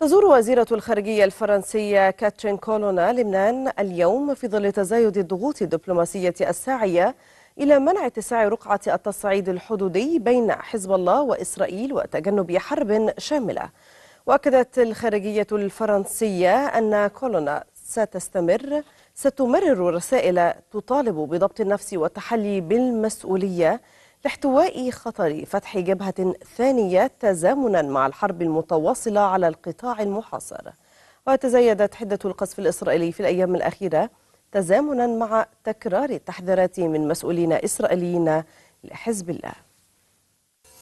تزور وزيرة الخارجية الفرنسية كاترين كولونا لبنان اليوم في ظل تزايد الضغوط الدبلوماسية الساعية إلى منع اتساع رقعة التصعيد الحدودي بين حزب الله وإسرائيل وتجنب حرب شاملة وأكدت الخارجية الفرنسية أن كولونا ستستمر ستمرر رسائل تطالب بضبط النفس والتحلي بالمسؤولية لاحتواء خطر فتح جبهة ثانية تزامنا مع الحرب المتواصلة على القطاع المحاصر وتزايدت حدة القصف الإسرائيلي في الأيام الأخيرة تزامنا مع تكرار التحذيرات من مسؤولين إسرائيليين لحزب الله